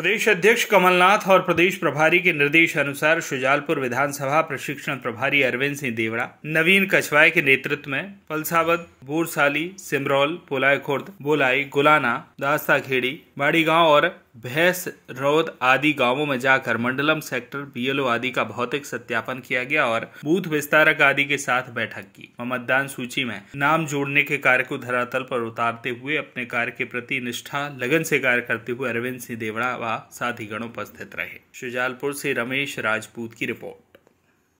प्रदेश अध्यक्ष कमलनाथ और प्रदेश प्रभारी के निर्देश अनुसार शुजालपुर विधानसभा प्रशिक्षण प्रभारी अरविंद सिंह देवड़ा नवीन कछवाय के नेतृत्व में पलसावद बोरसाली सिमरौल पोलाय खुर्द बोलाई गुलाना दास्ताखेड़ी बाड़ीगांव और भैंस रौद आदि गांवों में जाकर मंडलम सेक्टर बीएलओ आदि का भौतिक सत्यापन किया गया और बूथ विस्तारक आदि के साथ बैठक की मतदान सूची में नाम जोड़ने के कार्य को धरातल पर उतारते हुए अपने कार्य के प्रति निष्ठा लगन से कार्य करते हुए अरविंद सिंह देवड़ा व गण उपस्थित रहे शुजालपुर से रमेश राजपूत की रिपोर्ट